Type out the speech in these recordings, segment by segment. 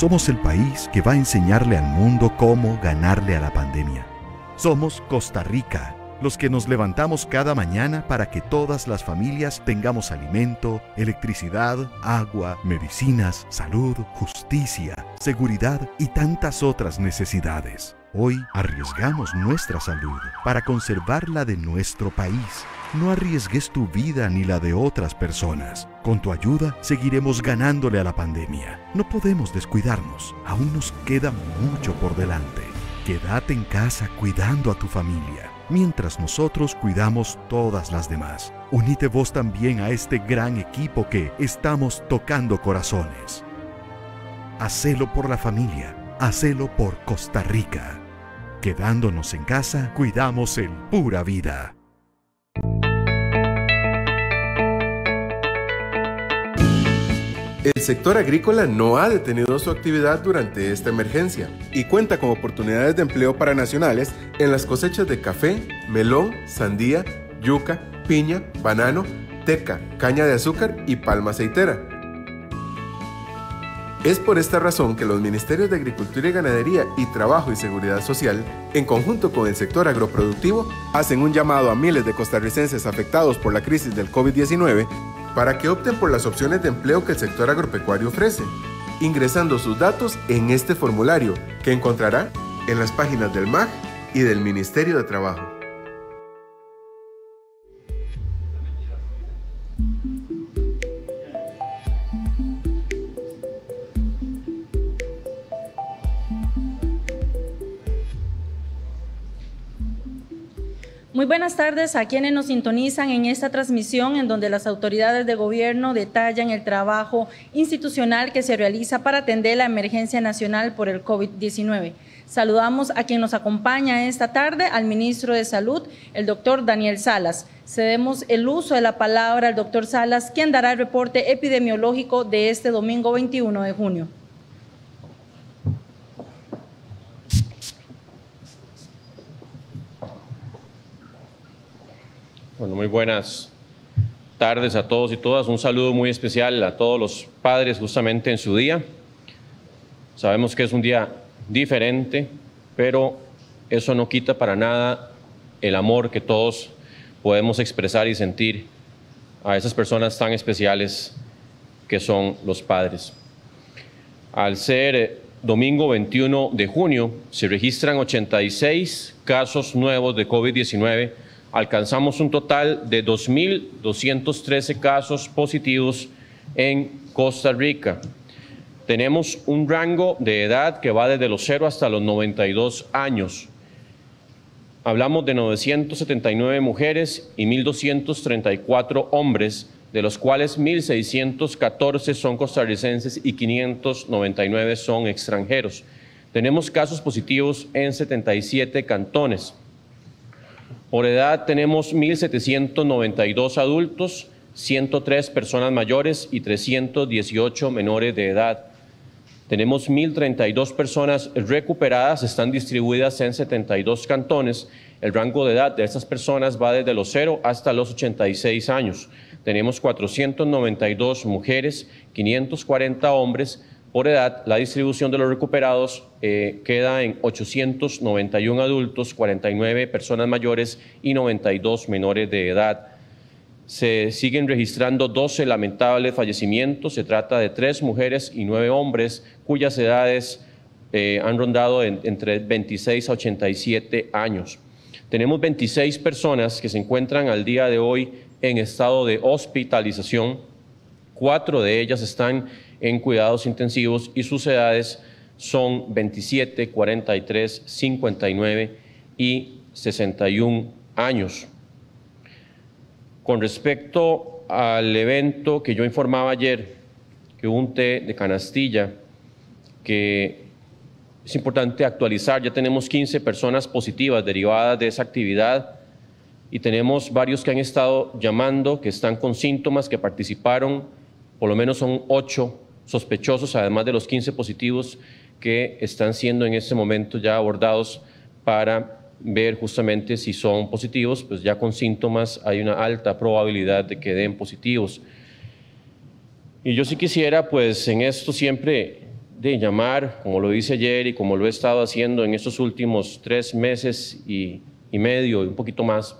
Somos el país que va a enseñarle al mundo cómo ganarle a la pandemia. Somos Costa Rica, los que nos levantamos cada mañana para que todas las familias tengamos alimento, electricidad, agua, medicinas, salud, justicia, seguridad y tantas otras necesidades. Hoy arriesgamos nuestra salud para conservar la de nuestro país. No arriesgues tu vida ni la de otras personas. Con tu ayuda seguiremos ganándole a la pandemia. No podemos descuidarnos. Aún nos queda mucho por delante. Quédate en casa cuidando a tu familia, mientras nosotros cuidamos todas las demás. Unite vos también a este gran equipo que estamos tocando corazones. Hacelo por la familia, hacelo por Costa Rica. Quedándonos en casa, cuidamos el pura vida. El sector agrícola no ha detenido su actividad durante esta emergencia y cuenta con oportunidades de empleo para nacionales en las cosechas de café, melón, sandía, yuca, piña, banano, teca, caña de azúcar y palma aceitera. Es por esta razón que los Ministerios de Agricultura y Ganadería y Trabajo y Seguridad Social, en conjunto con el sector agroproductivo, hacen un llamado a miles de costarricenses afectados por la crisis del COVID-19 para que opten por las opciones de empleo que el sector agropecuario ofrece, ingresando sus datos en este formulario que encontrará en las páginas del MAG y del Ministerio de Trabajo. Muy buenas tardes a quienes nos sintonizan en esta transmisión en donde las autoridades de gobierno detallan el trabajo institucional que se realiza para atender la emergencia nacional por el COVID-19. Saludamos a quien nos acompaña esta tarde, al ministro de Salud, el doctor Daniel Salas. Cedemos el uso de la palabra al doctor Salas, quien dará el reporte epidemiológico de este domingo 21 de junio. Bueno, muy buenas tardes a todos y todas. Un saludo muy especial a todos los padres justamente en su día. Sabemos que es un día diferente, pero eso no quita para nada el amor que todos podemos expresar y sentir a esas personas tan especiales que son los padres. Al ser eh, domingo 21 de junio, se registran 86 casos nuevos de COVID-19 alcanzamos un total de 2.213 casos positivos en Costa Rica. Tenemos un rango de edad que va desde los 0 hasta los 92 años. Hablamos de 979 mujeres y 1.234 hombres, de los cuales 1.614 son costarricenses y 599 son extranjeros. Tenemos casos positivos en 77 cantones. Por edad tenemos 1.792 adultos, 103 personas mayores y 318 menores de edad. Tenemos 1.032 personas recuperadas, están distribuidas en 72 cantones. El rango de edad de estas personas va desde los 0 hasta los 86 años. Tenemos 492 mujeres, 540 hombres, por edad, la distribución de los recuperados eh, queda en 891 adultos, 49 personas mayores y 92 menores de edad. Se siguen registrando 12 lamentables fallecimientos. Se trata de tres mujeres y nueve hombres cuyas edades eh, han rondado entre 26 a 87 años. Tenemos 26 personas que se encuentran al día de hoy en estado de hospitalización. Cuatro de ellas están en cuidados intensivos y sus edades son 27, 43, 59 y 61 años. Con respecto al evento que yo informaba ayer, que hubo un té de canastilla, que es importante actualizar, ya tenemos 15 personas positivas derivadas de esa actividad y tenemos varios que han estado llamando, que están con síntomas, que participaron, por lo menos son 8 sospechosos, además de los 15 positivos que están siendo en este momento ya abordados para ver justamente si son positivos, pues ya con síntomas hay una alta probabilidad de que den positivos. Y yo sí quisiera, pues en esto siempre de llamar, como lo hice ayer y como lo he estado haciendo en estos últimos tres meses y, y medio y un poquito más,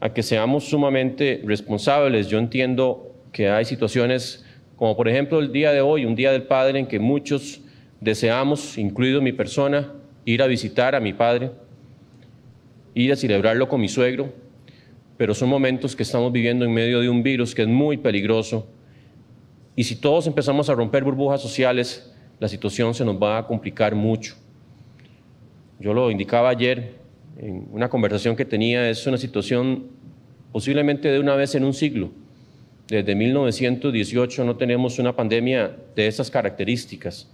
a que seamos sumamente responsables. Yo entiendo que hay situaciones como por ejemplo el día de hoy, un día del Padre en que muchos deseamos, incluido mi persona, ir a visitar a mi padre, ir a celebrarlo con mi suegro, pero son momentos que estamos viviendo en medio de un virus que es muy peligroso y si todos empezamos a romper burbujas sociales, la situación se nos va a complicar mucho. Yo lo indicaba ayer en una conversación que tenía, es una situación posiblemente de una vez en un siglo desde 1918 no tenemos una pandemia de esas características.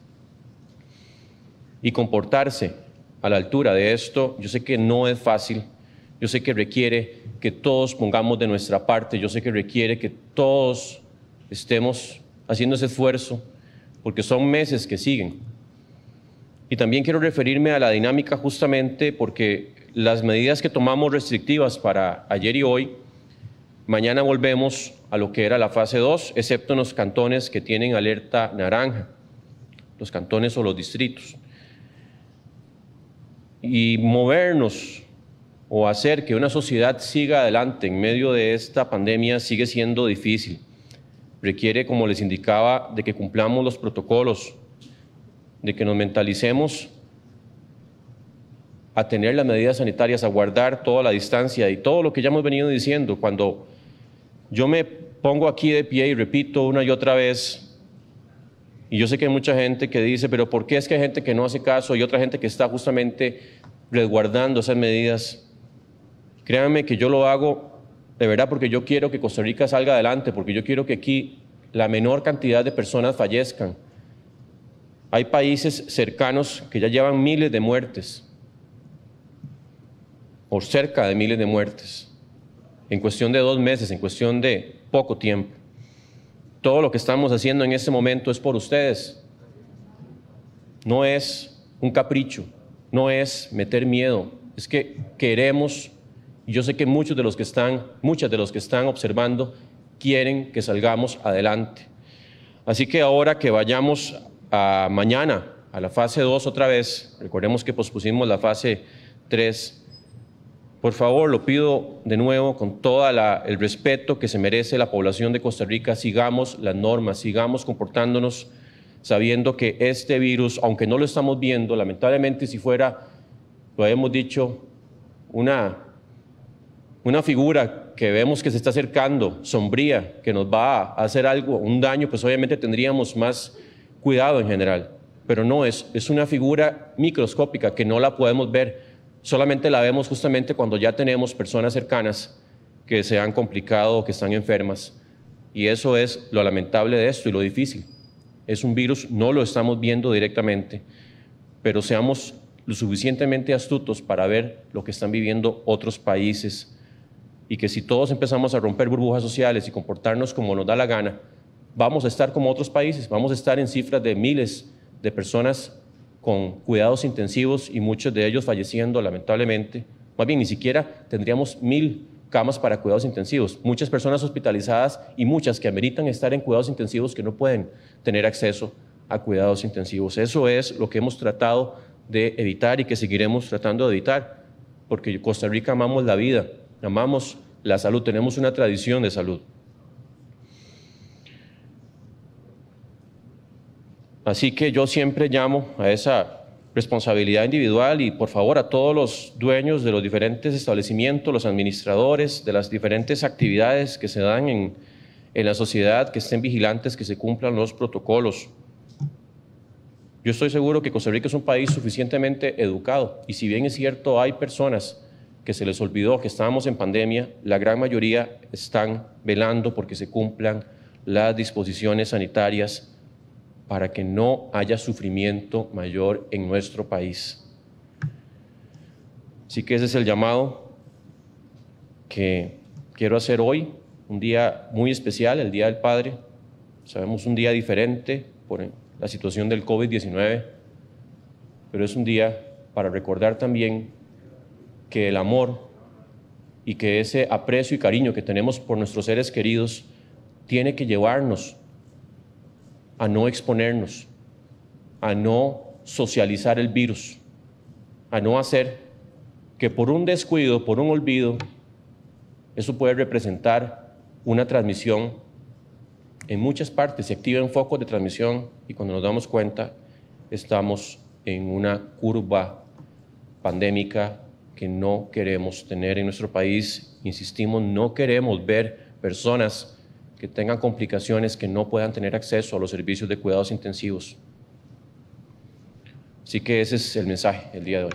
Y comportarse a la altura de esto, yo sé que no es fácil, yo sé que requiere que todos pongamos de nuestra parte, yo sé que requiere que todos estemos haciendo ese esfuerzo, porque son meses que siguen. Y también quiero referirme a la dinámica justamente porque las medidas que tomamos restrictivas para ayer y hoy, Mañana volvemos a lo que era la fase 2, excepto en los cantones que tienen alerta naranja, los cantones o los distritos. Y movernos o hacer que una sociedad siga adelante en medio de esta pandemia sigue siendo difícil. Requiere, como les indicaba, de que cumplamos los protocolos, de que nos mentalicemos a tener las medidas sanitarias, a guardar toda la distancia y todo lo que ya hemos venido diciendo cuando yo me pongo aquí de pie y repito una y otra vez, y yo sé que hay mucha gente que dice, pero ¿por qué es que hay gente que no hace caso y otra gente que está justamente resguardando esas medidas? Créanme que yo lo hago de verdad porque yo quiero que Costa Rica salga adelante, porque yo quiero que aquí la menor cantidad de personas fallezcan. Hay países cercanos que ya llevan miles de muertes, o cerca de miles de muertes en cuestión de dos meses, en cuestión de poco tiempo. Todo lo que estamos haciendo en este momento es por ustedes. No es un capricho, no es meter miedo, es que queremos, y yo sé que muchos de los que están, muchas de los que están observando, quieren que salgamos adelante. Así que ahora que vayamos a mañana a la fase 2 otra vez, recordemos que pospusimos la fase 3, por favor, lo pido de nuevo con todo el respeto que se merece la población de Costa Rica, sigamos las normas, sigamos comportándonos sabiendo que este virus, aunque no lo estamos viendo, lamentablemente si fuera, lo hemos dicho, una, una figura que vemos que se está acercando, sombría, que nos va a hacer algo, un daño, pues obviamente tendríamos más cuidado en general. Pero no es, es una figura microscópica que no la podemos ver solamente la vemos justamente cuando ya tenemos personas cercanas que se han complicado que están enfermas. Y eso es lo lamentable de esto y lo difícil. Es un virus, no lo estamos viendo directamente, pero seamos lo suficientemente astutos para ver lo que están viviendo otros países y que si todos empezamos a romper burbujas sociales y comportarnos como nos da la gana, vamos a estar como otros países, vamos a estar en cifras de miles de personas con cuidados intensivos y muchos de ellos falleciendo lamentablemente. Más bien, ni siquiera tendríamos mil camas para cuidados intensivos. Muchas personas hospitalizadas y muchas que ameritan estar en cuidados intensivos que no pueden tener acceso a cuidados intensivos. Eso es lo que hemos tratado de evitar y que seguiremos tratando de evitar, porque Costa Rica amamos la vida, amamos la salud, tenemos una tradición de salud. Así que yo siempre llamo a esa responsabilidad individual y por favor a todos los dueños de los diferentes establecimientos, los administradores, de las diferentes actividades que se dan en, la sociedad, que estén vigilantes, que se cumplan los protocolos. Yo estoy seguro que Costa Rica es un país suficientemente educado y si bien es cierto hay personas que se les olvidó que estábamos en pandemia, la gran mayoría están velando porque se cumplan las disposiciones sanitarias para que no haya sufrimiento mayor en nuestro país. Así que ese es el llamado que quiero hacer hoy, un día muy especial, el Día del Padre. Sabemos un día diferente por la situación del COVID-19, pero es un día para recordar también que el amor y que ese aprecio y cariño que tenemos por nuestros seres queridos tiene que llevarnos a no exponernos, a no socializar el virus, a no hacer que por un descuido, por un olvido, eso puede representar una transmisión en muchas partes. Se activan focos de transmisión y cuando nos damos cuenta estamos en una curva pandémica que no queremos tener en nuestro país. Insistimos, no queremos ver personas que tengan complicaciones, que no puedan tener acceso a los servicios de cuidados intensivos. Así que ese es el mensaje el día de hoy.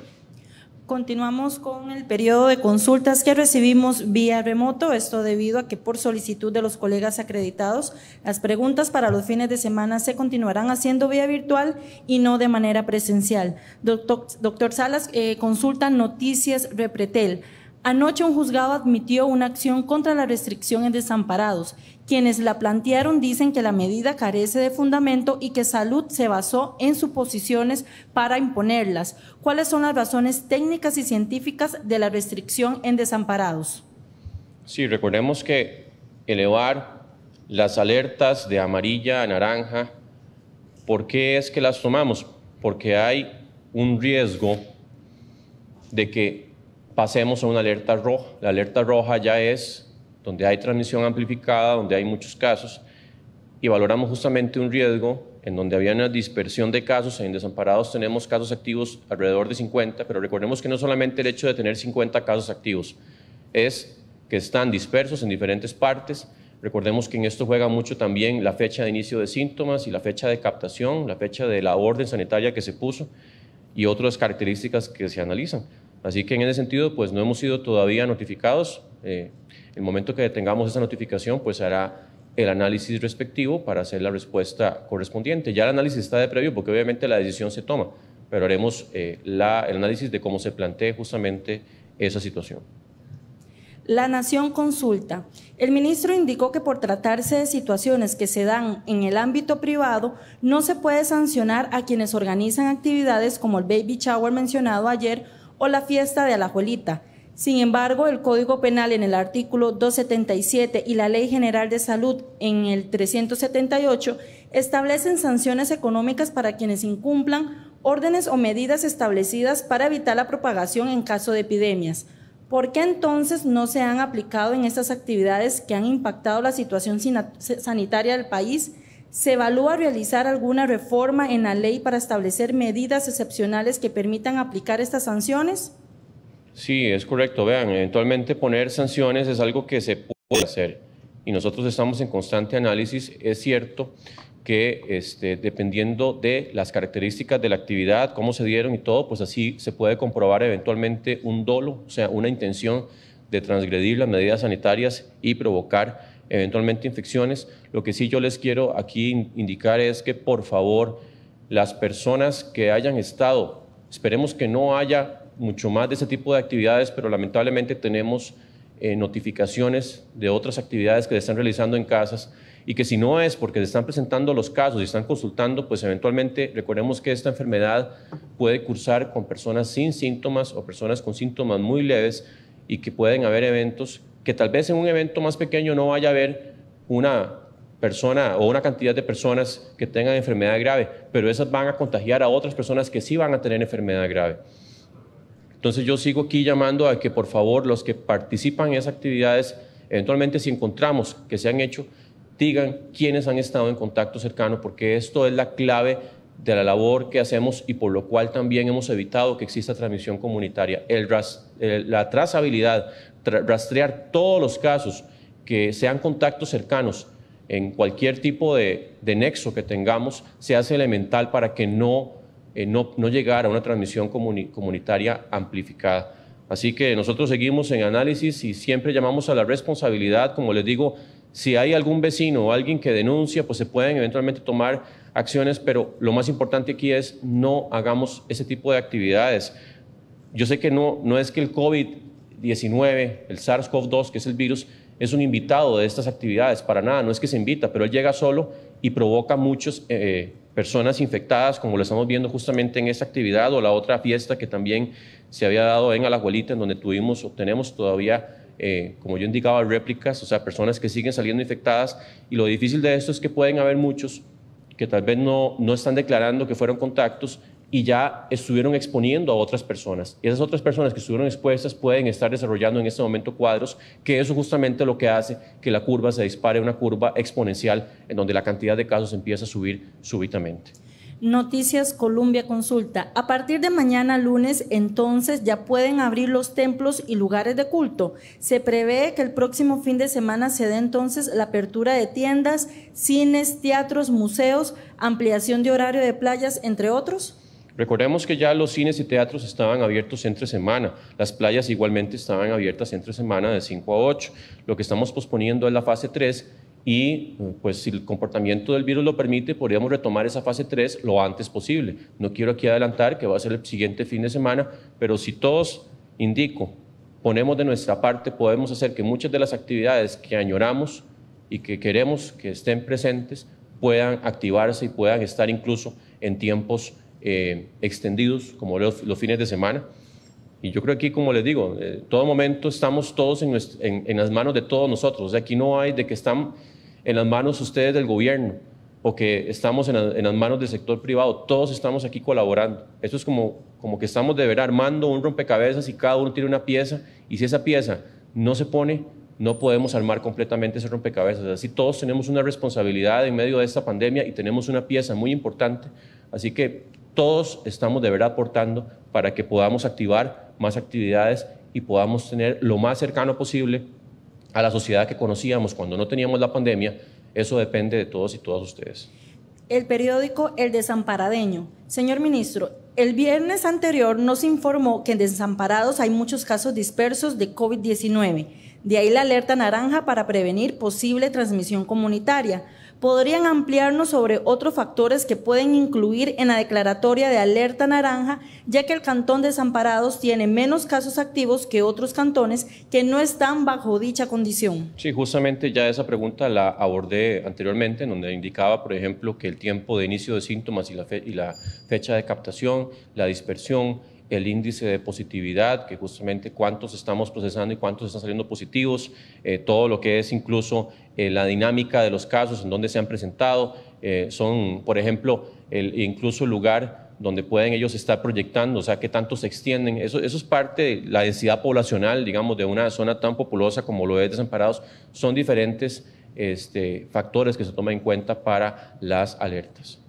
Continuamos con el periodo de consultas que recibimos vía remoto, esto debido a que por solicitud de los colegas acreditados, las preguntas para los fines de semana se continuarán haciendo vía virtual y no de manera presencial. Doctor, doctor Salas, eh, consulta Noticias Repretel. Anoche un juzgado admitió una acción contra la restricción en desamparados. Quienes la plantearon dicen que la medida carece de fundamento y que Salud se basó en suposiciones para imponerlas. ¿Cuáles son las razones técnicas y científicas de la restricción en desamparados? Sí, recordemos que elevar las alertas de amarilla a naranja, ¿por qué es que las tomamos? Porque hay un riesgo de que pasemos a una alerta roja. La alerta roja ya es donde hay transmisión amplificada, donde hay muchos casos, y valoramos justamente un riesgo en donde había una dispersión de casos. En desamparados tenemos casos activos alrededor de 50, pero recordemos que no solamente el hecho de tener 50 casos activos, es que están dispersos en diferentes partes. Recordemos que en esto juega mucho también la fecha de inicio de síntomas y la fecha de captación, la fecha de la orden sanitaria que se puso y otras características que se analizan. Así que en ese sentido, pues no hemos sido todavía notificados. Eh, el momento que tengamos esa notificación, pues hará el análisis respectivo para hacer la respuesta correspondiente. Ya el análisis está de previo porque obviamente la decisión se toma, pero haremos eh, el análisis de cómo se plantea justamente esa situación. La Nación consulta. El ministro indicó que por tratarse de situaciones que se dan en el ámbito privado, no se puede sancionar a quienes organizan actividades como el baby shower mencionado ayer o la fiesta de Alajuelita. Sin embargo, el Código Penal en el artículo 277 y la Ley General de Salud en el 378 establecen sanciones económicas para quienes incumplan órdenes o medidas establecidas para evitar la propagación en caso de epidemias. ¿Por qué entonces no se han aplicado en estas actividades que han impactado la situación sanitaria del país ¿Se evalúa realizar alguna reforma en la ley para establecer medidas excepcionales que permitan aplicar estas sanciones? Sí, es correcto. Vean, eventualmente poner sanciones es algo que se puede hacer y nosotros estamos en constante análisis. Es cierto que este, dependiendo de las características de la actividad, cómo se dieron y todo, pues así se puede comprobar eventualmente un dolo, o sea, una intención de transgredir las medidas sanitarias y provocar eventualmente infecciones. Lo que sí yo les quiero aquí indicar es que por favor las personas que hayan estado, esperemos que no haya mucho más de ese tipo de actividades, pero lamentablemente tenemos eh, notificaciones de otras actividades que se están realizando en casas y que si no es porque se están presentando los casos y están consultando, pues eventualmente recordemos que esta enfermedad puede cursar con personas sin síntomas o personas con síntomas muy leves y que pueden haber eventos que tal vez en un evento más pequeño no vaya a haber una persona o una cantidad de personas que tengan enfermedad grave, pero esas van a contagiar a otras personas que sí van a tener enfermedad grave. Entonces yo sigo aquí llamando a que por favor los que participan en esas actividades, eventualmente si encontramos que se han hecho, digan quiénes han estado en contacto cercano, porque esto es la clave de la labor que hacemos y por lo cual también hemos evitado que exista transmisión comunitaria. la trazabilidad, rastrear todos los casos que sean contactos cercanos en cualquier tipo de, de nexo que tengamos, se hace elemental para que no, eh, no, llegar a una transmisión comunitaria amplificada. Así que nosotros seguimos en análisis y siempre llamamos a la responsabilidad, como les digo, si hay algún vecino o alguien que denuncia, pues se pueden eventualmente tomar acciones, pero lo más importante aquí es no hagamos ese tipo de actividades. Yo sé que no, no es que el COVID-19, el SARS-CoV-2, que es el virus, es un invitado de estas actividades, para nada, no es que se invita, pero él llega solo y provoca muchas eh, personas infectadas, como lo estamos viendo justamente en esta actividad o la otra fiesta que también se había dado en Alajuelita, en donde tuvimos o tenemos todavía, eh, como yo indicaba, réplicas, o sea, personas que siguen saliendo infectadas. Y lo difícil de esto es que pueden haber muchos que tal vez no, están declarando que fueron contactos y ya estuvieron exponiendo a otras personas. Y esas otras personas que estuvieron expuestas pueden estar desarrollando en este momento cuadros, que eso justamente lo que hace que la curva se dispare, una curva exponencial en donde la cantidad de casos empieza a subir súbitamente. Noticias Columbia Consulta. A partir de mañana lunes, entonces, ya pueden abrir los templos y lugares de culto. Se prevé que el próximo fin de semana se dé entonces la apertura de tiendas, cines, teatros, museos, ampliación de horario de playas, entre otros. Recordemos que ya los cines y teatros estaban abiertos entre semana, las playas igualmente estaban abiertas entre semana de 5 a 8. Lo que estamos posponiendo es la fase 3, y pues si el comportamiento del virus lo permite, podríamos retomar esa fase 3 lo antes posible. No quiero aquí adelantar que va a ser el siguiente fin de semana, pero si todos, indico, ponemos de nuestra parte, podemos hacer que muchas de las actividades que añoramos y que queremos que estén presentes puedan activarse y puedan estar incluso en tiempos eh, extendidos, como los fines de semana. Y yo creo que aquí, como les digo, en eh, todo momento estamos todos en, en, las manos de todos nosotros. O sea, aquí no hay de que están en las manos ustedes del gobierno o que estamos en, las manos del sector privado. Todos estamos aquí colaborando. Eso es como, como que estamos de ver armando un rompecabezas y cada uno tiene una pieza. Y si esa pieza no se pone, no podemos armar completamente ese rompecabezas. Así todos tenemos una responsabilidad en medio de esta pandemia y tenemos una pieza muy importante. Así que todos estamos de verdad aportando para que podamos activar más actividades y podamos tener lo más cercano posible a la sociedad que conocíamos cuando no teníamos la pandemia, eso depende de todos y todas ustedes. El periódico El Desamparadeño. Señor ministro, el viernes anterior nos informó que en desamparados hay muchos casos dispersos de COVID-19. De ahí la alerta naranja para prevenir posible transmisión comunitaria. ¿Podrían ampliarnos sobre otros factores que pueden incluir en la declaratoria de alerta naranja, ya que el cantón Desamparados tiene menos casos activos que otros cantones que no están bajo dicha condición? Sí, justamente ya esa pregunta la abordé anteriormente, en donde indicaba, por ejemplo, que el tiempo de inicio de síntomas y la, y la fecha de captación, la dispersión, el índice de positividad, que justamente cuántos estamos procesando y cuántos están saliendo positivos, eh, todo lo que es incluso eh, la dinámica de los casos, en donde se han presentado, eh, son, por ejemplo, el, incluso el lugar donde pueden ellos estar proyectando, o sea, qué tanto se extienden. Eso, eso es parte de la densidad poblacional, digamos, de una zona tan populosa como lo es Desamparados. Son diferentes este, factores que se toman en cuenta para las alertas.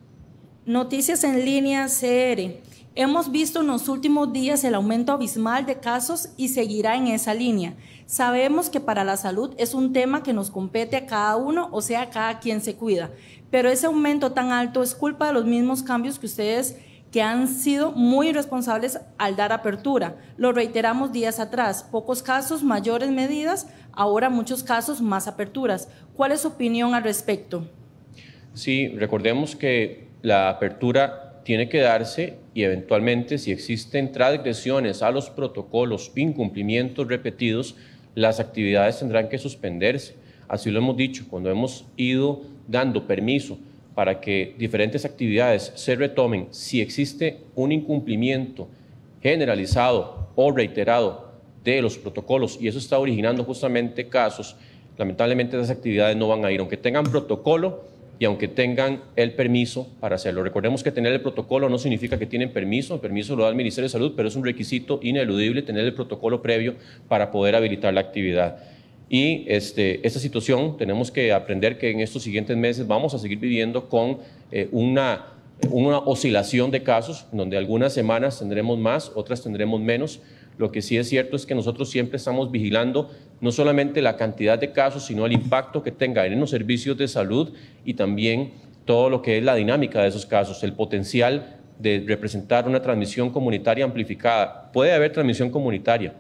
Noticias en línea CR. Hemos visto en los últimos días el aumento abismal de casos y seguirá en esa línea. Sabemos que para la salud es un tema que nos compete a cada uno, o sea, a cada quien se cuida, pero ese aumento tan alto es culpa de los mismos cambios que ustedes que han sido muy responsables al dar apertura. Lo reiteramos días atrás, pocos casos, mayores medidas, ahora muchos casos, más aperturas. ¿Cuál es su opinión al respecto? Sí, recordemos que la apertura tiene que darse y eventualmente si existen transgresiones a los protocolos, incumplimientos repetidos, las actividades tendrán que suspenderse. Así lo hemos dicho, cuando hemos ido dando permiso para que diferentes actividades se retomen, si existe un incumplimiento generalizado o reiterado de los protocolos y eso está originando justamente casos, lamentablemente esas actividades no van a ir, aunque tengan protocolo, y aunque tengan el permiso para hacerlo. Recordemos que tener el protocolo no significa que tienen permiso, el permiso lo da el Ministerio de Salud, pero es un requisito ineludible tener el protocolo previo para poder habilitar la actividad. Y este, esta situación tenemos que aprender que en estos siguientes meses vamos a seguir viviendo con eh, una, una oscilación de casos, donde algunas semanas tendremos más, otras tendremos menos, lo que sí es cierto es que nosotros siempre estamos vigilando no solamente la cantidad de casos, sino el impacto que tenga en los servicios de salud y también todo lo que es la dinámica de esos casos, el potencial de representar una transmisión comunitaria amplificada. Puede haber transmisión comunitaria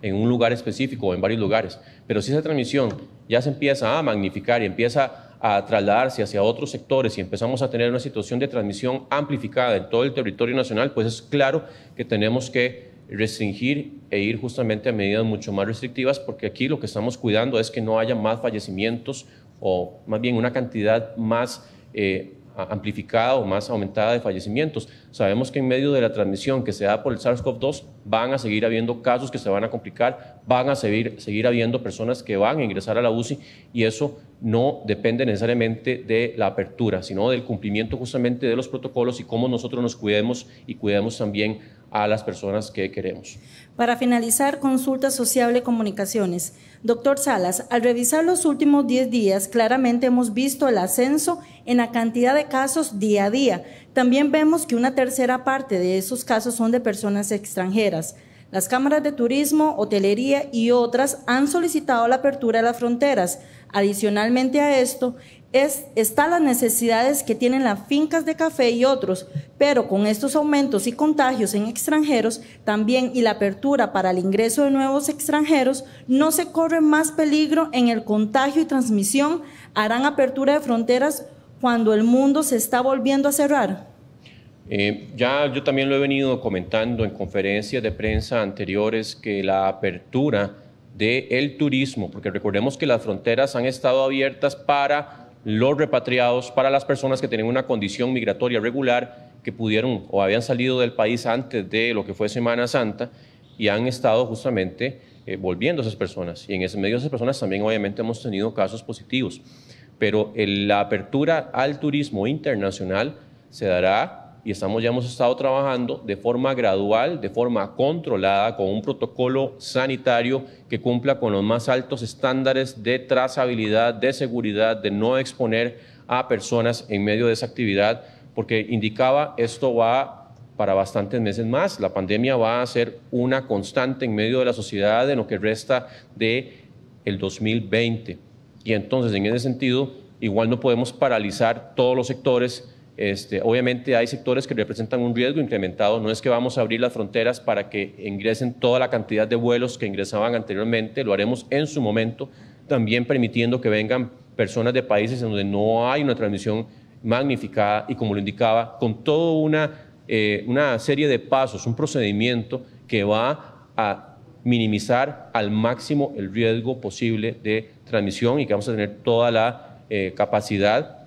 en un lugar específico o en varios lugares, pero si esa transmisión ya se empieza a magnificar y empieza a trasladarse hacia otros sectores y empezamos a tener una situación de transmisión amplificada en todo el territorio nacional, pues es claro que tenemos que restringir e ir justamente a medidas mucho más restrictivas, porque aquí lo que estamos cuidando es que no haya más fallecimientos o más bien una cantidad más eh, amplificada o más aumentada de fallecimientos. Sabemos que en medio de la transmisión que se da por el SARS-CoV-2 van a seguir habiendo casos que se van a complicar, van a seguir, seguir habiendo personas que van a ingresar a la UCI y eso no depende necesariamente de la apertura, sino del cumplimiento justamente de los protocolos y cómo nosotros nos cuidemos y cuidemos también a las personas que queremos. Para finalizar, consulta sociable comunicaciones. Doctor Salas, al revisar los últimos 10 días, claramente hemos visto el ascenso en la cantidad de casos día a día. También vemos que una tercera parte de esos casos son de personas extranjeras. Las cámaras de turismo, hotelería y otras han solicitado la apertura de las fronteras. Adicionalmente a esto, es, está las necesidades que tienen las fincas de café y otros, pero con estos aumentos y contagios en extranjeros también y la apertura para el ingreso de nuevos extranjeros, no se corre más peligro en el contagio y transmisión. ¿Harán apertura de fronteras cuando el mundo se está volviendo a cerrar? Eh, ya yo también lo he venido comentando en conferencias de prensa anteriores que la apertura del turismo, porque recordemos que las fronteras han estado abiertas para los repatriados para las personas que tienen una condición migratoria regular, que pudieron o habían salido del país antes de lo que fue Semana Santa y han estado justamente eh, volviendo a esas personas. Y en ese medio de esas personas también obviamente hemos tenido casos positivos. Pero la apertura al turismo internacional se dará y estamos, ya hemos estado trabajando de forma gradual, de forma controlada, con un protocolo sanitario que cumpla con los más altos estándares de trazabilidad, de seguridad, de no exponer a personas en medio de esa actividad, porque indicaba esto va para bastantes meses más. La pandemia va a ser una constante en medio de la sociedad en lo que resta de el 2020. Y entonces, en ese sentido, igual no podemos paralizar todos los sectores este, obviamente hay sectores que representan un riesgo incrementado, no es que vamos a abrir las fronteras para que ingresen toda la cantidad de vuelos que ingresaban anteriormente, lo haremos en su momento, también permitiendo que vengan personas de países en donde no hay una transmisión magnificada y como lo indicaba, con toda una, eh, una serie de pasos, un procedimiento que va a minimizar al máximo el riesgo posible de transmisión y que vamos a tener toda la eh, capacidad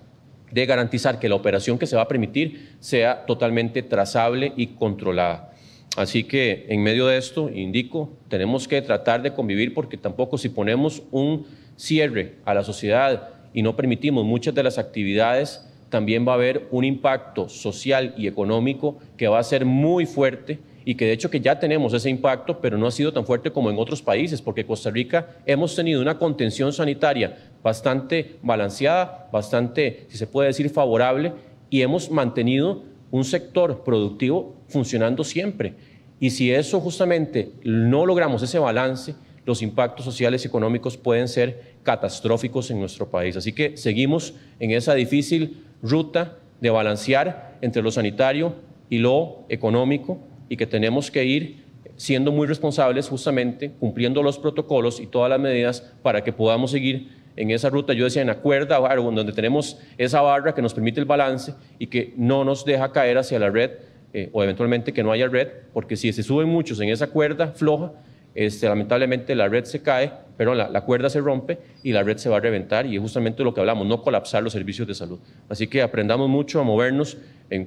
de garantizar que la operación que se va a permitir sea totalmente trazable y controlada. Así que en medio de esto, indico, tenemos que tratar de convivir porque tampoco si ponemos un cierre a la sociedad y no permitimos muchas de las actividades, también va a haber un impacto social y económico que va a ser muy fuerte y que de hecho que ya tenemos ese impacto, pero no ha sido tan fuerte como en otros países, porque Costa Rica hemos tenido una contención sanitaria bastante balanceada, bastante, si se puede decir, favorable, y hemos mantenido un sector productivo funcionando siempre. Y si eso justamente no logramos ese balance, los impactos sociales y económicos pueden ser catastróficos en nuestro país. Así que seguimos en esa difícil ruta de balancear entre lo sanitario y lo económico y que tenemos que ir siendo muy responsables justamente, cumpliendo los protocolos y todas las medidas para que podamos seguir en esa ruta, yo decía, en la cuerda, donde tenemos esa barra que nos permite el balance y que no nos deja caer hacia la red eh, o eventualmente que no haya red, porque si se suben muchos en esa cuerda floja, este, lamentablemente la red se cae, pero la, cuerda se rompe y la red se va a reventar y es justamente lo que hablamos, no colapsar los servicios de salud. Así que aprendamos mucho a movernos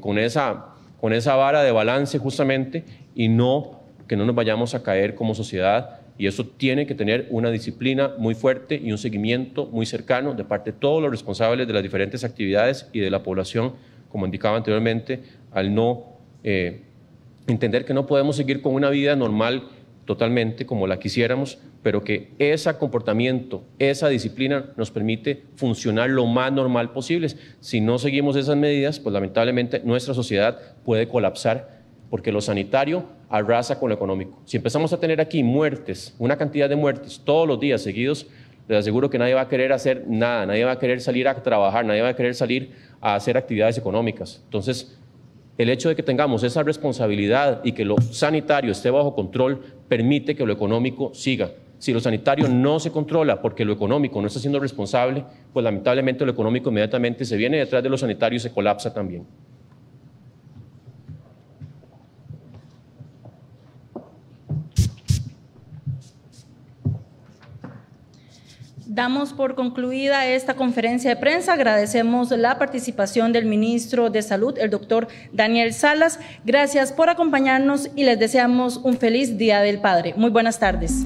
con, esa, con esa vara de balance justamente y no que no nos vayamos a caer como sociedad y eso tiene que tener una disciplina muy fuerte y un seguimiento muy cercano de parte de todos los responsables de las diferentes actividades y de la población, como indicaba anteriormente, al no eh, entender que no podemos seguir con una vida normal totalmente como la quisiéramos, pero que ese comportamiento, esa disciplina nos permite funcionar lo más normal posible. Si no seguimos esas medidas, pues lamentablemente nuestra sociedad puede colapsar porque lo sanitario arrasa con lo económico. Si empezamos a tener aquí muertes, una cantidad de muertes todos los días seguidos, les aseguro que nadie va a querer hacer nada, nadie va a querer salir a trabajar, nadie va a querer salir a hacer actividades económicas. Entonces, el hecho de que tengamos esa responsabilidad y que lo sanitario esté bajo control permite que lo económico siga. Si lo sanitario no se controla porque lo económico no está siendo responsable, pues lamentablemente lo económico inmediatamente se viene detrás de lo sanitario y se colapsa también. Damos por concluida esta conferencia de prensa. Agradecemos la participación del ministro de Salud, el doctor Daniel Salas. Gracias por acompañarnos y les deseamos un feliz Día del Padre. Muy buenas tardes.